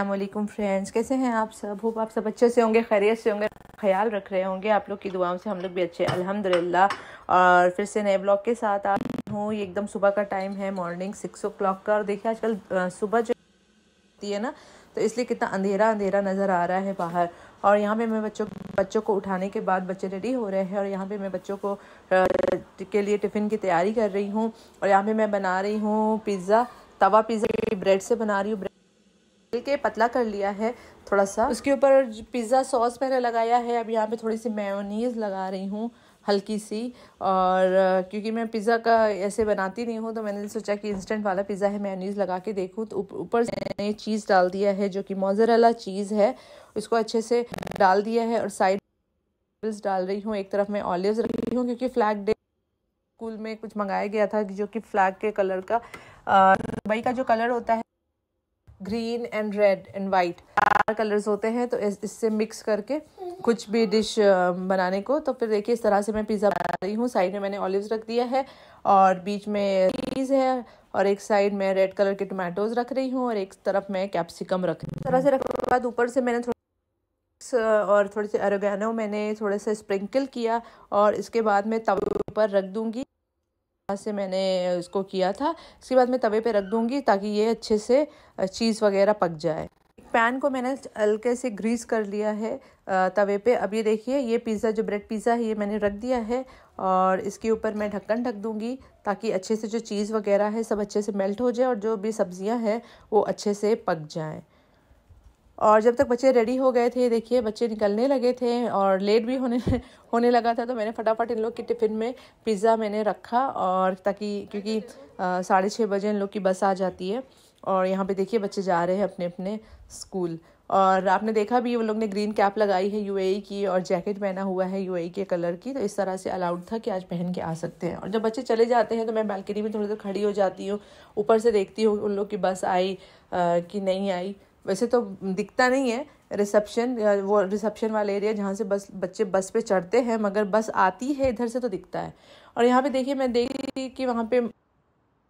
Aslam friends कैसे हैं आप सब होप आप सब अच्छे से होंगे खैरियत से होंगे ख्याल रख रहे होंगे आप लोग की दुआओं से हम लोग भी अच्छे अल्हम्दुलिल्लाह और फिर से नए ब्लॉग के साथ आप हूँ ये एकदम सुबह का टाइम है मॉर्निंग सिक्स ओ क्लाक का और देखिए आजकल सुबह जो होती है ना तो इसलिए कितना अंधेरा अंधेरा नज़र आ रहा है बाहर और यहाँ पे मैं बच्चों बच्चों को उठाने के बाद बच्चे रेडी हो रहे हैं और यहाँ पे मैं बच्चों को के लिए टिफ़िन की तैयारी कर रही हूँ और यहाँ पे मैं बना रही हूँ पिज़्ज़ा तवा पिज़्ज़ा ब्रेड से बना रही हूँ के पतला कर लिया है थोड़ा सा उसके ऊपर पिज़्ज़ा सॉस मैंने लगाया है अब यहाँ पे थोड़ी सी मेयोनीज लगा रही हूँ हल्की सी और क्योंकि मैं पिज़्ज़ा का ऐसे बनाती नहीं हूँ तो मैंने सोचा कि इंस्टेंट वाला पिज़्ज़ा है मेयोनीज लगा के देखूँ तो ऊपर से चीज़ डाल दिया है जो कि मोजरला चीज़ है उसको अच्छे से डाल दिया है और साइड डाल रही हूँ एक तरफ मैं ऑलिव रख रही हूँ क्योंकि फ्लैग डे स्कूल में कुछ मंगाया गया था जो कि फ्लैग के कलर का दुबई का जो कलर होता है green and red and white चार कलर्स होते हैं तो इससे मिक्स करके कुछ भी डिश बनाने को तो फिर देखिए इस तरह से मैं पिज़्ज़ा बना रही हूँ साइड में मैंने ऑलिव्स रख दिया है और बीच में चीज़ है और एक साइड में रेड कलर के टमाटोज रख रही हूँ और एक तरफ मैं कैप्सिकम रख रही हूँ तरह से रखने के बाद ऊपर से मैंने थोड़ा और थोड़े से अरोगैनो मैंने थोड़ा सा स्प्रिंकल किया और इसके बाद मैं तवे पर रख दूँगी से मैंने इसको किया था इसके बाद मैं तवे पे रख दूंगी ताकि ये अच्छे से चीज़ वगैरह पक जाए पैन को मैंने हल्के से ग्रीस कर लिया है तवे पे अब ये देखिए ये पिज़्ज़ा जो ब्रेड पिज़्ज़ा है ये मैंने रख दिया है और इसके ऊपर मैं ढक्कन ढक दूँगी ताकि अच्छे से जो चीज़ वगैरह है सब अच्छे से मेल्ट हो जाए और जो भी सब्ज़ियाँ हैं वो अच्छे से पक जाएँ और जब तक बच्चे रेडी हो गए थे देखिए बच्चे निकलने लगे थे और लेट भी होने होने लगा था तो मैंने फटाफट इन लोग के टिफ़िन में पिज़्ज़ा मैंने रखा और ताकि क्योंकि साढ़े छः बजे इन लोग की बस आ जाती है और यहाँ पे देखिए बच्चे जा रहे हैं अपने अपने स्कूल और आपने देखा भी वो लोग ने ग्रीन कैप लगाई है यूएई e की और जैकेट पहना हुआ है यूएई e के कलर की तो इस तरह से अलाउड था कि आज पहन के आ सकते हैं और जब बच्चे चले जाते हैं तो मैं बालकनी में थोड़ी देर खड़ी हो जाती हूँ ऊपर से देखती हूँ उन लोग की बस आई आ, कि नहीं आई वैसे तो दिखता नहीं है रिसेप्शन वो रिसेप्शन वाला एरिया जहाँ से बस बच्चे बस पे चढ़ते हैं मगर बस आती है इधर से तो दिखता है और यहाँ पे देखिए मैं देख रही कि वहाँ पे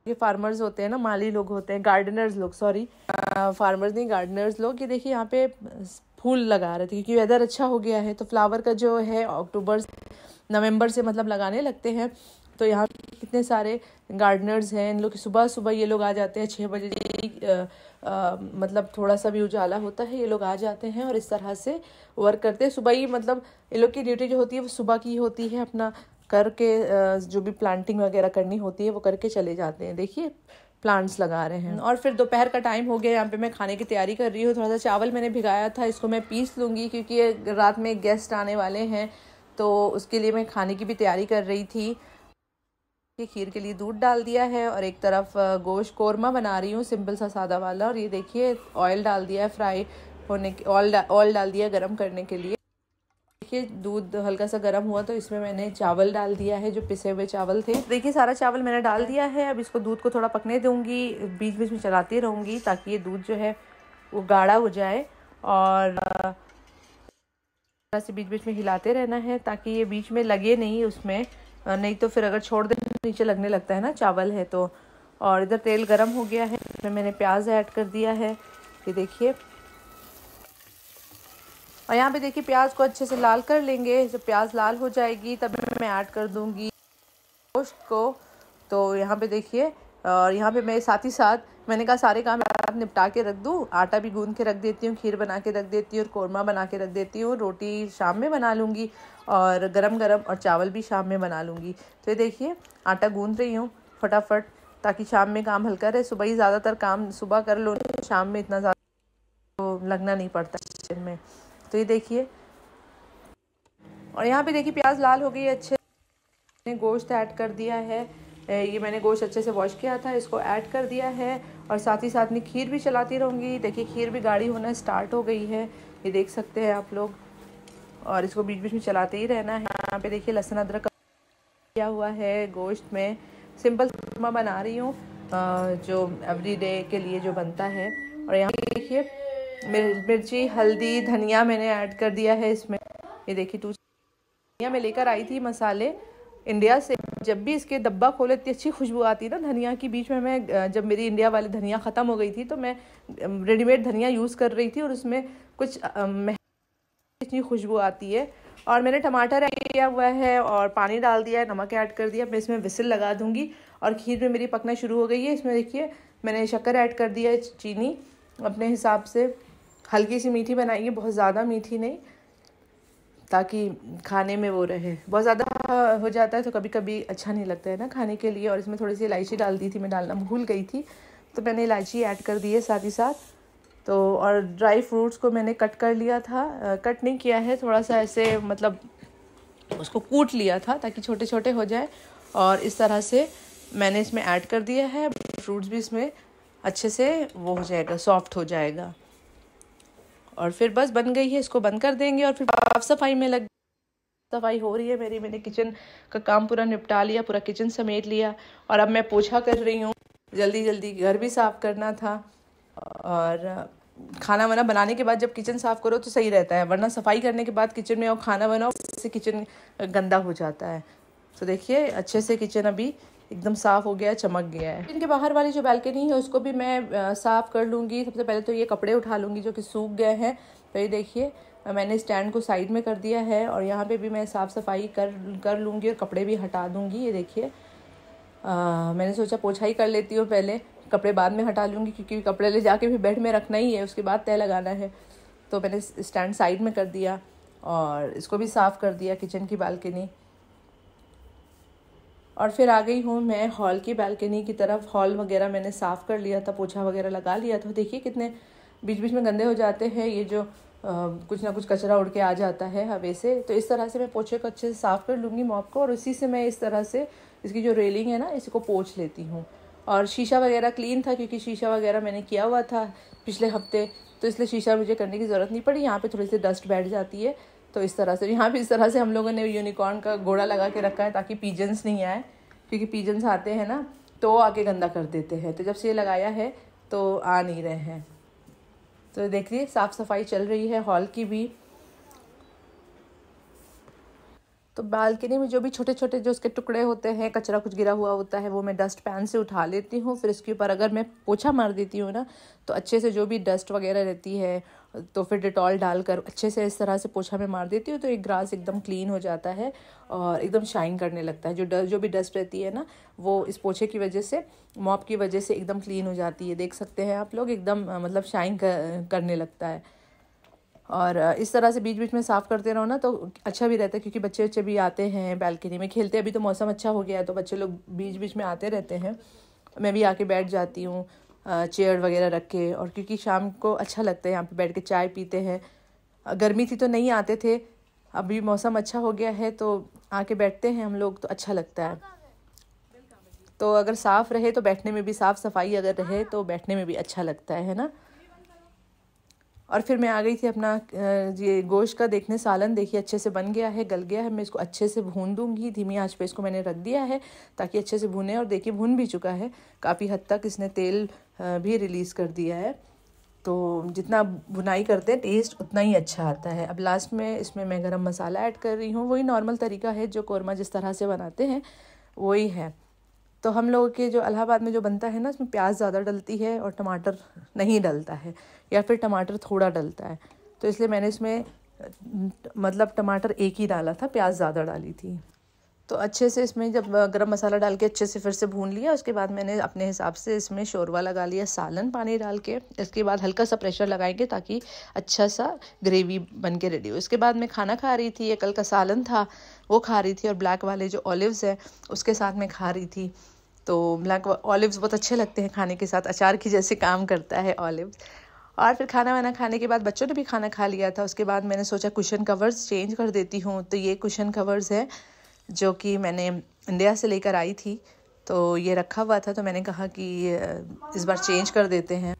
ये फार्मर्स होते हैं ना माली लोग होते हैं गार्डनर्स लोग सॉरी फार्मर्स नहीं गार्डनर्स लोग ये देखिए यहाँ पे फूल लगा रहे थे क्योंकि वेदर अच्छा हो गया है तो फ्लावर का जो है अक्टूबर नवंबर से मतलब लगाने लगते हैं तो यहाँ कितने सारे गार्डनर्स हैं इन लोग सुबह सुबह ये लोग आ जाते हैं छः बजे आ, मतलब थोड़ा सा भी उजाला होता है ये लोग आ जाते हैं और इस तरह से वर्क करते हैं सुबह ही मतलब ये लोग की ड्यूटी जो होती है वो सुबह की होती है अपना करके जो भी प्लांटिंग वगैरह करनी होती है वो करके चले जाते हैं देखिए प्लांट्स लगा रहे हैं और फिर दोपहर का टाइम हो गया यहाँ पे मैं खाने की तैयारी कर रही हूँ थोड़ा सा चावल मैंने भिगाया था इसको मैं पीस लूँगी क्योंकि रात में गेस्ट आने वाले हैं तो उसके लिए मैं खाने की भी तैयारी कर रही थी ये खीर के लिए दूध डाल दिया है और एक तरफ गोश्त कोरमा बना रही हूँ सिंपल सा सादा वाला और ये देखिए ऑयल डाल दिया है फ्राई होने के ऑयल ऑयल डाल दिया गर्म करने के लिए देखिए दूध हल्का सा गर्म हुआ तो इसमें मैंने चावल डाल दिया है जो पिसे हुए चावल थे देखिए सारा चावल मैंने डाल दिया है अब इसको दूध को थोड़ा पकने दूंगी बीच बीच में चलाती रहूँगी ताकि ये दूध जो है वो गाढ़ा हो जाए और से बीच बीच में हिलाते रहना है ताकि ये बीच में लगे नहीं उसमें नहीं तो फिर अगर छोड़ दें नीचे लगने लगता है ना चावल है तो और इधर तेल गरम हो गया है इसमें मैंने प्याज ऐड कर दिया है ये देखिए और यहाँ पे देखिए प्याज को अच्छे से लाल कर लेंगे जब प्याज लाल हो जाएगी तब मैं ऐड कर दूंगी गोश्त को तो यहाँ पे देखिए और यहाँ पे मैं साथ ही साथ मैंने कहा सारे काम निपटा के रख दूँ आटा भी गूंद के रख देती हूँ खीर बना के रख देती हूँ और कौरमा बना के रख देती हूँ रोटी शाम में बना लूँगी और गरम गरम और चावल भी शाम में बना लूँगी तो ये देखिए आटा गूंद रही हूँ फटाफट ताकि शाम में काम हल्का रहे सुबह ही ज़्यादातर काम सुबह कर लो शाम में इतना ज़्यादा तो लगना नहीं पड़ता किचन में तो ये देखिए और यहाँ पे देखिए प्याज लाल हो गई अच्छे मैंने गोश्त ऐड कर दिया है ये मैंने गोश्त अच्छे से वॉश किया था इसको ऐड कर दिया है और साथ ही साथ में खीर भी चलाती रहूँगी देखिए खीर भी गाढ़ी होना स्टार्ट हो गई है ये देख सकते हैं आप लोग और इसको बीच बीच में चलाते ही रहना है यहाँ पे देखिए लहसुन अदरक किया हुआ है गोश्त में सिंपल मैं बना रही हूँ जो एवरी डे के लिए जो बनता है और यहाँ देखिए मिर, मिर्ची हल्दी धनिया मैंने ऐड कर दिया है इसमें ये देखिए टू धनिया में लेकर आई थी मसाले इंडिया से जब भी इसके डब्बा खोले इतनी अच्छी खुशबू आती है ना धनिया की बीच में मैं जब मेरी इंडिया वाली धनिया ख़त्म हो गई थी तो मैं रेडीमेड धनिया यूज़ कर रही थी और उसमें कुछ इतनी खुशबू आती है और मैंने टमाटर ऐड किया हुआ है और पानी डाल दिया है नमक ऐड कर दिया मैं इसमें विसिल लगा दूंगी और खीर में मेरी पकना शुरू हो गई है इसमें देखिए मैंने शक्कर ऐड कर दिया है चीनी अपने हिसाब से हल्की सी मीठी बनाई है बहुत ज़्यादा मीठी नहीं ताकि खाने में वो रहे बहुत ज़्यादा हो जाता है तो कभी कभी अच्छा नहीं लगता है ना खाने के लिए और इसमें थोड़ी सी इलायची डाल दी थी मैं डालना भूल गई थी तो मैंने इलायची ऐड कर दी है साथ ही साथ तो और ड्राई फ्रूट्स को मैंने कट कर लिया था आ, कट नहीं किया है थोड़ा सा ऐसे मतलब उसको कूट लिया था ताकि छोटे छोटे हो जाए और इस तरह से मैंने इसमें ऐड कर दिया है फ्रूट्स भी इसमें अच्छे से वो हो जाएगा सॉफ्ट हो जाएगा और फिर बस बन गई है इसको बंद कर देंगे और फिर साफ सफाई में लग सफाई हो रही है मेरी मैंने किचन का काम पूरा निपटा लिया पूरा किचन समेट लिया और अब मैं पोछा कर रही हूँ जल्दी जल्दी घर भी साफ करना था और खाना वाना बनाने के बाद जब किचन साफ़ करो तो सही रहता है वरना सफाई करने के बाद किचन में और खाना बनाओ से किचन गंदा हो जाता है तो देखिए अच्छे से किचन अभी एकदम साफ़ हो गया चमक गया है इनके बाहर वाली जो बैल्कनी है उसको भी मैं साफ़ कर लूँगी सबसे पहले तो ये कपड़े उठा लूँगी जो कि सूख गए हैं तो ये देखिए मैंने स्टैंड को साइड में कर दिया है और यहाँ पे भी मैं साफ़ सफाई कर कर लूँगी और कपड़े भी हटा दूँगी ये देखिए मैंने सोचा पोछा ही कर लेती हूँ पहले कपड़े बाद में हटा लूँगी क्योंकि कपड़े ले जाके भी बेड में रखना ही है उसके बाद तय लगाना है तो मैंने स्टैंड साइड में कर दिया और इसको भी साफ़ कर दिया किचन की बालकनी और फिर आ गई हूँ मैं हॉल की बालकनी की तरफ हॉल वगैरह मैंने साफ़ कर लिया था पोछा वगैरह लगा लिया था देखिए कितने बीच बीच में गंदे हो जाते हैं ये जो आ, कुछ ना कुछ कचरा उड़ के आ जाता है हवे से तो इस तरह से मैं पोछे को अच्छे से साफ़ कर लूँगी मॉप को और उसी से मैं इस तरह से इसकी जो रेलिंग है ना इसको पोछ लेती हूँ और शीशा वगैरह क्लीन था क्योंकि शीशा वगैरह मैंने किया हुआ था पिछले हफ्ते तो इसलिए शीशा मुझे करने की ज़रूरत नहीं पड़ी यहाँ पे थोड़ी सी डस्ट बैठ जाती है तो इस तरह से यहाँ पे इस तरह से हम लोगों ने यूनिकॉर्न का घोड़ा लगा के रखा है ताकि पीजन्स नहीं आए क्योंकि पीजन्स आते हैं ना तो आके गंदा कर देते हैं तो जब से ये लगाया है तो आ नहीं रहे हैं तो देखिए साफ़ सफाई चल रही है हॉल की भी तो बालकनी में जो भी छोटे छोटे जो उसके टुकड़े होते हैं कचरा कुछ गिरा हुआ होता है वो मैं डस्ट पैन से उठा लेती हूँ फिर इसके ऊपर अगर मैं पोछा मार देती हूँ ना तो अच्छे से जो भी डस्ट वगैरह रहती है तो फिर डिटॉल डालकर अच्छे से इस तरह से पोछा में मार देती हूँ तो एक ग्रास एकदम क्लीन हो जाता है और एकदम शाइन करने लगता है जो डस्ट जो भी डस्ट रहती है ना वो इस पोछे की वजह से मॉप की वजह से एकदम क्लीन हो जाती है देख सकते हैं आप लोग एकदम मतलब शाइन करने लगता है और इस तरह से बीच बीच में साफ़ करते रहो ना तो अच्छा भी रहता है क्योंकि बच्चे बच्चे भी आते हैं बैल्कनी में खेलते अभी तो मौसम अच्छा हो गया है तो बच्चे लोग बीच बीच में आते रहते हैं मैं भी आके बैठ जाती हूँ चेयर वगैरह रख के और क्योंकि शाम को अच्छा लगता है यहाँ पे बैठ के चाय पीते हैं गर्मी थी तो नहीं आते थे अभी मौसम अच्छा हो गया है तो आके बैठते हैं हम लोग तो अच्छा लगता है तो अगर साफ़ रहे तो बैठने में भी साफ़ सफाई अगर रहे तो बैठने में भी अच्छा लगता है ना और फिर मैं आ गई थी अपना ये गोश्त का देखने सालन देखिए अच्छे से बन गया है गल गया है मैं इसको अच्छे से भून दूंगी धीमी आंच पे इसको मैंने रख दिया है ताकि अच्छे से भुने और देखिए भुन भी चुका है काफ़ी हद तक इसने तेल भी रिलीज़ कर दिया है तो जितना भुनाई करते हैं टेस्ट उतना ही अच्छा आता है अब लास्ट में इसमें मैं गर्म मसाला ऐड कर रही हूँ वही नॉर्मल तरीका है जो कौरमा जिस तरह से बनाते हैं वही है तो हम लोगों के जो अलाहाबाद में जो बनता है ना उसमें प्याज ज़्यादा डलती है और टमाटर नहीं डलता है या फिर टमाटर थोड़ा डलता है तो इसलिए मैंने इसमें मतलब टमाटर एक ही डाला था प्याज ज़्यादा डाली थी तो अच्छे से इसमें जब गरम मसाला डाल के अच्छे से फिर से भून लिया उसके बाद मैंने अपने हिसाब से इसमें शोरवा लगा लिया सालन पानी डाल के इसके बाद हल्का सा प्रेशर लगाएंगे ताकि अच्छा सा ग्रेवी बन के रेडी हो इसके बाद मैं खाना खा रही थी ये कल का सालन था वो खा रही थी और ब्लैक वाले जो ऑलिव्स हैं उसके साथ मैं खा रही थी तो ब्लैक ऑलिव्स बहुत अच्छे लगते हैं खाने के साथ अचार की जैसे काम करता है ऑलिव और फिर खाना वाना खाने के बाद बच्चों ने भी खाना खा लिया था उसके बाद मैंने सोचा कुशन कवर्स चेंज कर देती हूँ तो ये कुशन कवर्स है जो कि मैंने इंडिया से लेकर आई थी तो ये रखा हुआ था तो मैंने कहा कि इस बार चेंज कर देते हैं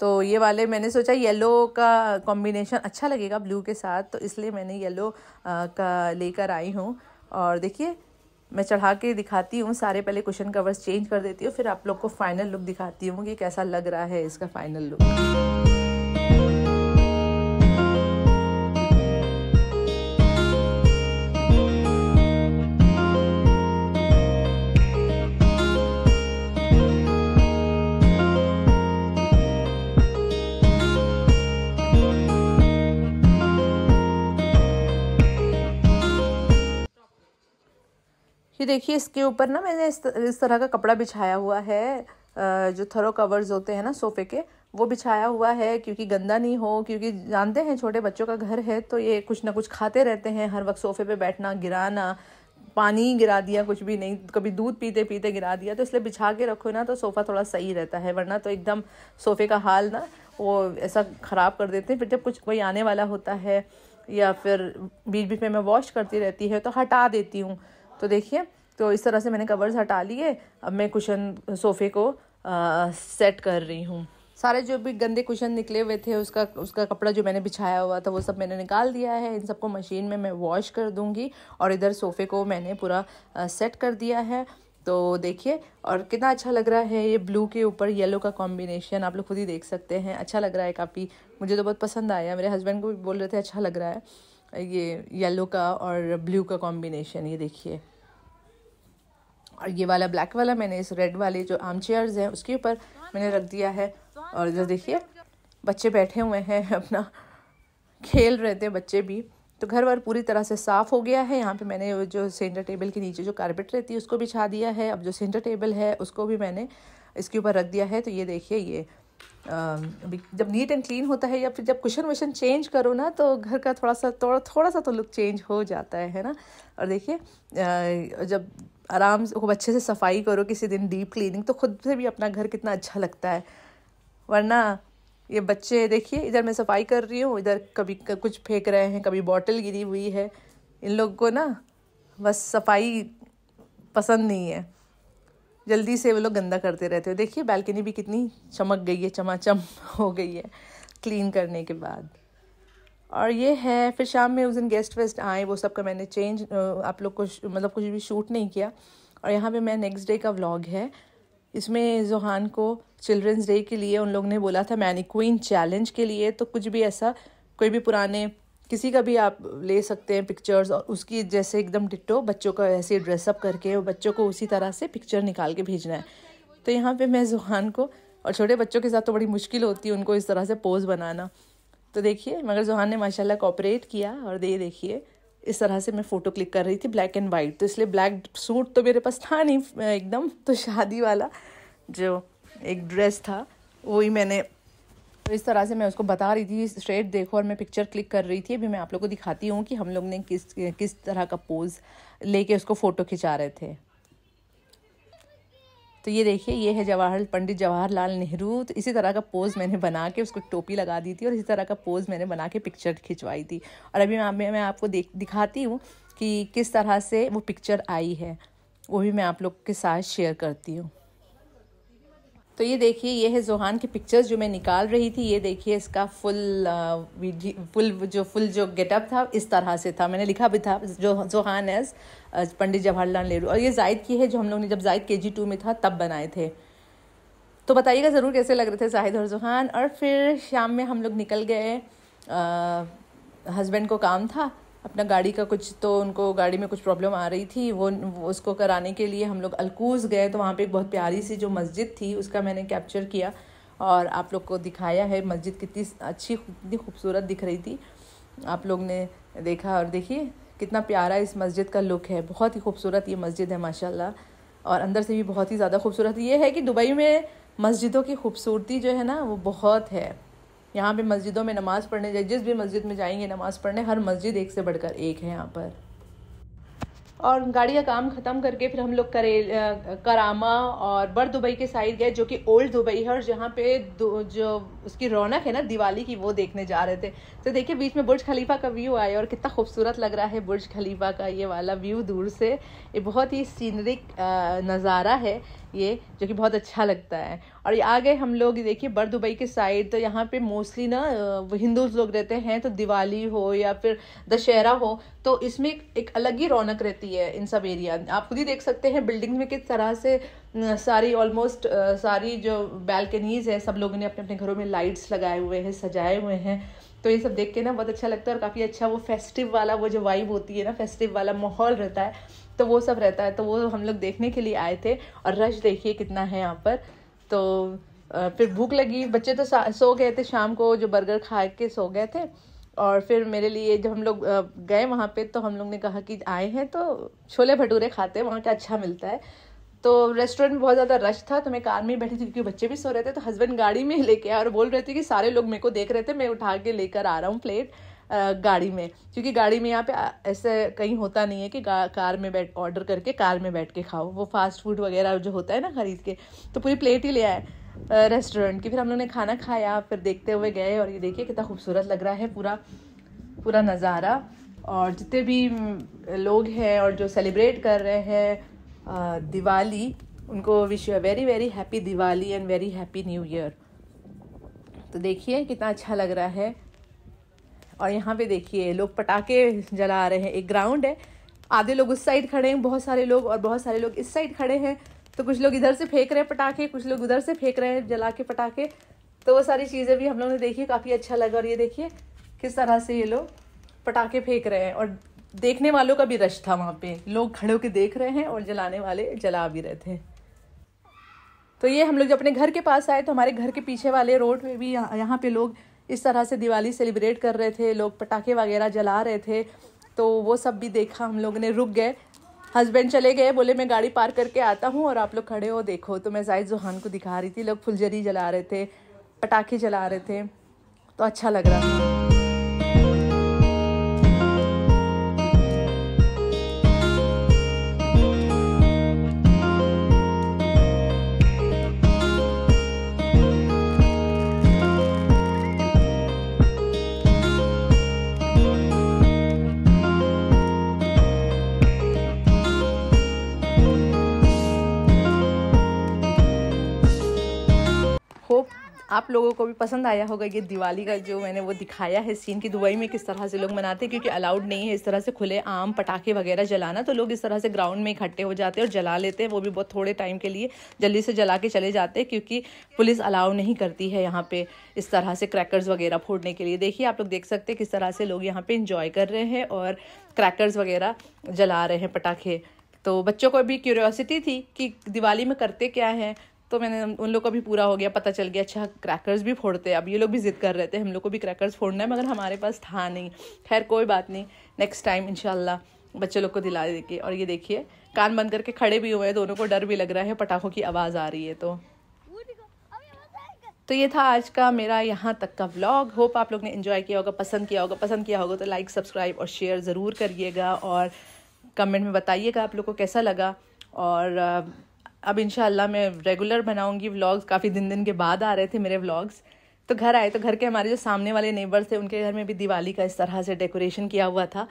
तो ये वाले मैंने सोचा येलो का कॉम्बिनेशन अच्छा लगेगा ब्लू के साथ तो इसलिए मैंने येलो का लेकर आई हूँ और देखिए मैं चढ़ा के दिखाती हूँ सारे पहले क्वेश्चन कवर्स चेंज कर देती हूँ फिर आप लोग को फाइनल लुक दिखाती हूँ कि कैसा लग रहा है इसका फाइनल लुक ये देखिए इसके ऊपर ना मैंने इस तरह का कपड़ा बिछाया हुआ है जो थरो कवर्स होते हैं ना सोफे के वो बिछाया हुआ है क्योंकि गंदा नहीं हो क्योंकि जानते हैं छोटे बच्चों का घर है तो ये कुछ ना कुछ खाते रहते हैं हर वक्त सोफे पे बैठना गिराना पानी गिरा दिया कुछ भी नहीं कभी दूध पीते पीते गिरा दिया तो इसलिए बिछा के रखो ना तो सोफ़ा थोड़ा सही रहता है वरना तो एकदम सोफ़े का हाल ना वो ऐसा ख़राब कर देते हैं फिर जब कुछ कोई आने वाला होता है या फिर बीच बीच में मैं वॉश करती रहती है तो हटा देती हूँ तो देखिए तो इस तरह से मैंने कवर्स हटा लिए अब मैं कुशन सोफ़े को आ, सेट कर रही हूँ सारे जो भी गंदे कुशन निकले हुए थे उसका उसका कपड़ा जो मैंने बिछाया हुआ था वो सब मैंने निकाल दिया है इन सबको मशीन में मैं वॉश कर दूँगी और इधर सोफ़े को मैंने पूरा सेट कर दिया है तो देखिए और कितना अच्छा लग रहा है ये ब्लू के ऊपर येलो का कॉम्बिनेशन आप लोग खुद ही देख सकते हैं अच्छा लग रहा है काफ़ी मुझे तो बहुत पसंद आया मेरे हस्बैंड को भी बोल रहे थे अच्छा लग रहा है ये येलो का और ब्लू का कॉम्बिनेशन ये देखिए और ये वाला ब्लैक वाला मैंने इस रेड वाले जो आर्म चेयर्स हैं उसके ऊपर मैंने रख दिया है और इधर देखिए बच्चे बैठे हुए हैं अपना खेल रहे थे बच्चे भी तो घर वर पूरी तरह से साफ़ हो गया है यहाँ पे मैंने जो सेंटर टेबल के नीचे जो कारपेट रहती है उसको भी छा दिया है अब जो सेंटर टेबल है उसको भी मैंने इसके ऊपर रख दिया है तो ये देखिए ये जब नीट एंड क्लीन होता है या फिर जब कुशन वशन चेंज करो ना तो घर का थोड़ा सा थोड़ा थोड़ा सा तो लुक चेंज हो जाता है है ना और देखिए जब आराम से खूब अच्छे से सफाई करो किसी दिन डीप क्लीनिंग तो खुद से भी अपना घर कितना अच्छा लगता है वरना ये बच्चे देखिए इधर मैं सफाई कर रही हूँ इधर कभी कुछ फेंक रहे हैं कभी बॉटल गिरी हुई है इन लोग को ना बस सफाई पसंद नहीं है जल्दी से वो लोग गंदा करते रहते हो देखिए बालकनी भी कितनी चमक गई है चमाचम हो गई है क्लीन करने के बाद और ये है फिर शाम में उस दिन गेस्ट वेस्ट आए वो सब का मैंने चेंज आप लोग को मतलब कुछ भी शूट नहीं किया और यहाँ पे मैं नेक्स्ट डे का व्लॉग है इसमें जोहान को चिल्ड्रंस डे के लिए उन लोग ने बोला था मैनी क्वीन चैलेंज के लिए तो कुछ भी ऐसा कोई भी पुराने किसी का भी आप ले सकते हैं पिक्चर्स और उसकी जैसे एकदम डिटो बच्चों का ऐसे ड्रेसअप करके और बच्चों को उसी तरह से पिक्चर निकाल के भेजना है तो यहाँ पे मैं जुहान को और छोटे बच्चों के साथ तो बड़ी मुश्किल होती है उनको इस तरह से पोज बनाना तो देखिए मगर जोहान ने माशाल्लाह कोऑपरेट किया और दे देखिए इस तरह से मैं फ़ोटो क्लिक कर रही थी ब्लैक एंड वाइट तो इसलिए ब्लैक सूट तो मेरे पास था नहीं एकदम तो शादी वाला जो एक ड्रेस था वही मैंने तो इस तरह से मैं उसको बता रही थी स्ट्रेट देखो और मैं पिक्चर क्लिक कर रही थी अभी मैं आप लोग को दिखाती हूँ कि हम लोग ने किस किस तरह का पोज़ लेके उसको फ़ोटो खिंचा रहे थे तो ये देखिए ये है जवाहर पंडित जवाहरलाल नेहरू तो इसी तरह का पोज़ मैंने बना के उसको टोपी लगा दी थी और इसी तरह का पोज़ मैंने बना के पिक्चर खिंचवाई थी और अभी मैं मैं आपको देख दिखाती हूँ कि किस तरह से वो पिक्चर आई है वो भी मैं आप लोग के साथ शेयर करती हूँ तो ये देखिए ये है जोहान की पिक्चर्स जो मैं निकाल रही थी ये देखिए इसका फुल फुल uh, जो फुल जो गेटअप था इस तरह से था मैंने लिखा भी था जो जोहान एज uh, पंडित जवाहरलाल नेहरू और ये जायद की है जो हम लोग ने जब जायद के जी टू में था तब बनाए थे तो बताइएगा ज़रूर कैसे लग रहे थे जाहिद और जोहान और फिर शाम में हम लोग निकल गए हस्बैंड uh, को काम था अपना गाड़ी का कुछ तो उनको गाड़ी में कुछ प्रॉब्लम आ रही थी वो उसको कराने के लिए हम लोग अलकूज़ गए तो वहाँ पे एक बहुत प्यारी सी जो मस्जिद थी उसका मैंने कैप्चर किया और आप लोग को दिखाया है मस्जिद कितनी अच्छी कितनी खूबसूरत दिख रही थी आप लोग ने देखा और देखिए कितना प्यारा इस मस्जिद का लुक है बहुत ही खूबसूरत ये मस्जिद है माशाल्लाह और अंदर से भी बहुत ही ज़्यादा खूबसूरत ये है कि दुबई में मस्जिदों की खूबसूरती जो है ना वो बहुत है यहाँ पे मस्जिदों में नमाज़ पढ़ने जाए जिस भी मस्जिद में जाएंगे नमाज़ पढ़ने हर मस्जिद एक से बढ़कर एक है यहाँ पर और गाड़ी का काम ख़त्म करके फिर हम लोग करे करामा और बर दुबई के साइड गए जो कि ओल्ड दुबई है और जहाँ पे जो उसकी रौनक है ना दिवाली की वो देखने जा रहे थे तो देखिए बीच में बुर्ज खलीफा का व्यू आया और कितना खूबसूरत लग रहा है बुर्ज खलीफा का ये वाला व्यू दूर से ये बहुत ही सीनरिक नज़ारा है ये जो कि बहुत अच्छा लगता है और ये आ गए हम लोग देखिए बर दुबई के साइड तो यहाँ पे मोस्टली ना हिंदूज लोग रहते हैं तो दिवाली हो या फिर दशहरा हो तो इसमें एक अलग ही रौनक रहती है इन सब एरिया आप खुद ही देख सकते हैं बिल्डिंग्स में किस तरह से सारी ऑलमोस्ट सारी जो बैल्कनीज है सब लोगों ने अपने अपने घरों में लाइट्स लगाए हुए हैं सजाए हुए हैं तो ये सब देख के ना बहुत अच्छा लगता है और काफ़ी अच्छा वो फेस्टिव वाला वो जो वाइब होती है ना फेस्टिव वाला माहौल रहता है तो वो सब रहता है तो वो हम लोग देखने के लिए आए थे और रश देखिए कितना है यहाँ पर तो फिर भूख लगी बच्चे तो सो गए थे शाम को जो बर्गर खा के सो गए थे और फिर मेरे लिए जब हम लोग गए वहाँ पे तो हम लोग ने कहा कि आए हैं तो छोले भटूरे खाते हैं वहाँ का अच्छा मिलता है तो रेस्टोरेंट में बहुत ज़्यादा रश था तो मैं कार में बैठी थी क्योंकि बच्चे भी सो रहे थे तो हस्बैंड गाड़ी में ही लेके आए और बोल रहे थे कि सारे लोग मेरे को देख रहे थे मैं उठा के लेकर आ रहा हूँ प्लेट गाड़ी में क्योंकि गाड़ी में यहाँ पे ऐसे कहीं होता नहीं है कि कार में बैठ ऑर्डर करके कार में बैठ के खाओ वो फास्ट फूड वगैरह जो होता है ना ख़रीद के तो पूरी प्लेट ही ले आए रेस्टोरेंट की फिर हम लोगों ने खाना खाया फिर देखते हुए गए और ये देखिए कितना खूबसूरत लग रहा है पूरा पूरा नज़ारा और जितने भी लोग हैं और जो सेलिब्रेट कर रहे हैं दिवाली उनको wish you very very happy Diwali and very happy new year तो देखिए कितना अच्छा लग रहा है और यहाँ पे देखिए लोग पटाखे जला रहे हैं एक ग्राउंड है आधे लोग उस साइड खड़े हैं बहुत सारे लोग और बहुत सारे लोग इस साइड खड़े हैं तो कुछ लोग इधर से फेंक रहे हैं पटाखे कुछ लोग उधर से फेंक रहे हैं जला के पटाखे तो वो सारी चीज़ें भी हम लोग ने देखी काफ़ी अच्छा लगा और ये देखिए किस तरह से ये लोग पटाखे फेंक रहे हैं और देखने वालों का भी रश था वहाँ पे लोग खड़े होकर देख रहे हैं और जलाने वाले जला भी रहे थे तो ये हम लोग जब अपने घर के पास आए तो हमारे घर के पीछे वाले रोड में भी यहाँ पे लोग इस तरह से दिवाली सेलिब्रेट कर रहे थे लोग पटाखे वगैरह जला रहे थे तो वो सब भी देखा हम लोग ने रुक गए हस्बैंड चले गए बोले मैं गाड़ी पार करके आता हूँ और आप लोग खड़े हो देखो तो मैं जाहिद जुहान को दिखा रही थी लोग फुलझरी जला रहे थे पटाखे जला रहे थे तो अच्छा लग रहा था आप लोगों को भी पसंद आया होगा ये दिवाली का जो मैंने वो दिखाया है सीन कि दुबई में किस तरह से लोग मनाते हैं क्योंकि अलाउड नहीं है इस तरह से खुले आम पटाखे वगैरह जलाना तो लोग इस तरह से ग्राउंड में इकट्ठे हो जाते हैं और जला लेते हैं वो भी बहुत थोड़े टाइम के लिए जल्दी से जला के चले जाते हैं क्योंकि पुलिस अलाउ नहीं करती है यहाँ पे इस तरह से क्रैकर्स वगैरह फोड़ने के लिए देखिए आप लोग देख सकते हैं किस तरह से लोग यहाँ पे इंजॉय कर रहे हैं और क्रैकर्स वगैरह जला रहे हैं पटाखे तो बच्चों को भी क्यूरियोसिटी थी कि दिवाली में करते क्या हैं तो मैंने उन लोग का भी पूरा हो गया पता चल गया अच्छा क्रैकर्स भी फोड़ते अब ये लोग भी ज़िद कर रहे थे हम लोग को भी क्रैकर्स फोड़ना है मगर हमारे पास था नहीं खैर कोई बात नहीं नेक्स्ट टाइम इन बच्चे लोग को दिला देंगे और ये देखिए कान बंद करके खड़े भी हुए हैं दोनों को डर भी लग रहा है पटाखों की आवाज़ आ रही है तो तो ये था आज का मेरा यहाँ तक का व्लॉग होप आप लोग ने इन्जॉय किया होगा पसंद किया होगा पसंद किया होगा तो लाइक सब्सक्राइब और शेयर ज़रूर करिएगा और कमेंट में बताइएगा आप लोग को कैसा लगा और अब इनशाला मैं रेगुलर बनाऊंगी व्लॉग्स काफ़ी दिन दिन के बाद आ रहे थे मेरे व्लॉग्स तो घर आए तो घर के हमारे जो सामने वाले नेबर थे उनके घर में भी दिवाली का इस तरह से डेकोरेशन किया हुआ था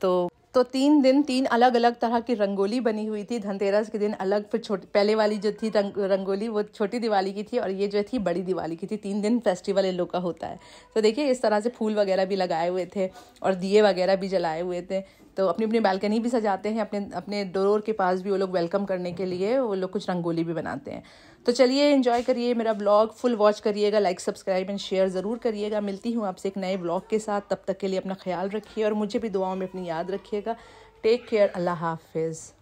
तो तो तीन दिन तीन अलग अलग तरह की रंगोली बनी हुई थी धनतेरस के दिन अलग फिर छोटी पहले वाली जो थी रंग, रंगोली वो छोटी दिवाली की थी और ये जो थी बड़ी दिवाली की थी तीन दिन फेस्टिवल इन लोग का होता है तो देखिए इस तरह से फूल वगैरह भी लगाए हुए थे और दिए वगैरह भी जलाए हुए थे तो अपनी अपनी बालकनी भी सजाते हैं अपने अपने डोर के पास भी वो लोग वेलकम करने के लिए वो लोग कुछ रंगोली भी बनाते हैं तो चलिए इन्जॉय करिए मेरा ब्लॉग फुल वॉच करिएगा लाइक सब्सक्राइब एंड शेयर ज़रूर करिएगा मिलती हूँ आपसे एक नए ब्लॉग के साथ तब तक के लिए अपना ख्याल रखिए और मुझे भी दुआओं में अपनी याद रखिएगा टेक केयर अल्लाह हाफिज़